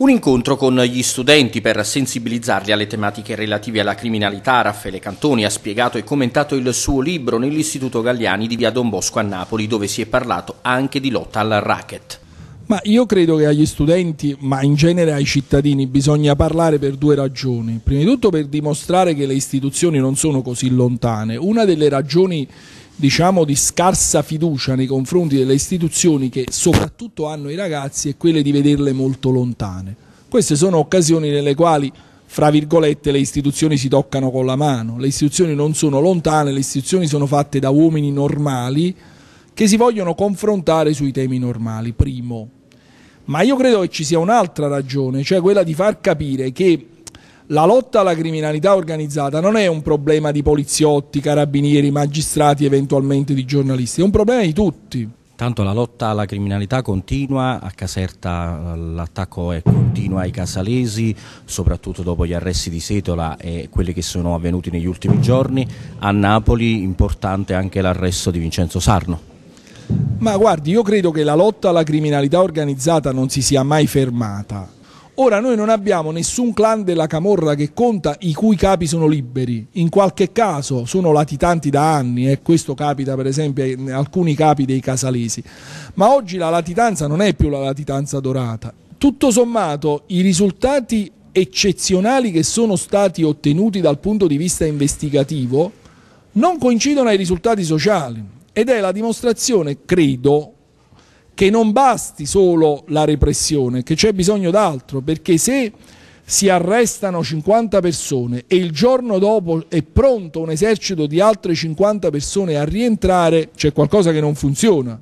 Un incontro con gli studenti per sensibilizzarli alle tematiche relative alla criminalità. Raffaele Cantoni ha spiegato e commentato il suo libro nell'Istituto Galliani di via Don Bosco a Napoli, dove si è parlato anche di lotta al racket. Ma io credo che agli studenti, ma in genere ai cittadini, bisogna parlare per due ragioni. Prima di tutto per dimostrare che le istituzioni non sono così lontane. Una delle ragioni diciamo di scarsa fiducia nei confronti delle istituzioni che soprattutto hanno i ragazzi è quella di vederle molto lontane. Queste sono occasioni nelle quali fra virgolette le istituzioni si toccano con la mano, le istituzioni non sono lontane, le istituzioni sono fatte da uomini normali che si vogliono confrontare sui temi normali, primo. Ma io credo che ci sia un'altra ragione, cioè quella di far capire che la lotta alla criminalità organizzata non è un problema di poliziotti, carabinieri, magistrati, eventualmente di giornalisti, è un problema di tutti. Tanto la lotta alla criminalità continua, a Caserta eh, l'attacco è continuo ai casalesi, soprattutto dopo gli arresti di Setola e quelli che sono avvenuti negli ultimi giorni, a Napoli importante anche l'arresto di Vincenzo Sarno. Ma guardi, io credo che la lotta alla criminalità organizzata non si sia mai fermata Ora noi non abbiamo nessun clan della Camorra che conta i cui capi sono liberi, in qualche caso sono latitanti da anni e eh, questo capita per esempio in alcuni capi dei casalesi, ma oggi la latitanza non è più la latitanza dorata. Tutto sommato i risultati eccezionali che sono stati ottenuti dal punto di vista investigativo non coincidono ai risultati sociali ed è la dimostrazione, credo, che non basti solo la repressione, che c'è bisogno d'altro, perché se si arrestano 50 persone e il giorno dopo è pronto un esercito di altre 50 persone a rientrare, c'è qualcosa che non funziona